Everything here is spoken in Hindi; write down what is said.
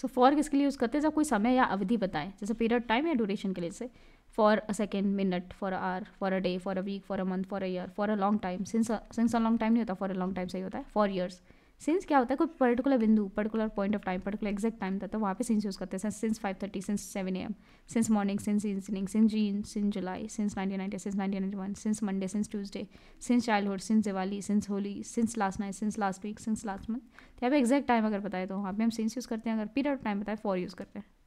सो फॉर किसके लिए यूज़ करते हैं जब कोई समय या अवधि बताएं जैसे पीरियड टाइम या ड्यूरेशन के लिए से for a second minute for a hour for a day for a week for a month for a year for a long time since since a long time नहीं होता फॉर अ लॉन्ग टाइम सही होता है फॉर ईयर्स सिंस क्या होता है कोई पर्टिकुलर बिंदु particular point of time particular exact time था तो वहाँ पे सिंस यूज़ करते हैं since five thirty since seven am since morning since evening since June since July since nineteen ninety since nineteen ninety one since Monday since Tuesday since childhood since Diwali since Holi since last night since last week since last month तो यहाँ पे एग्जैक्ट टाइम अगर बताए तो वहाँ पे हम सिंस यूज़ करते हैं अगर पीरियड ऑफ टाइम बताए फॉर यूज़ करते हैं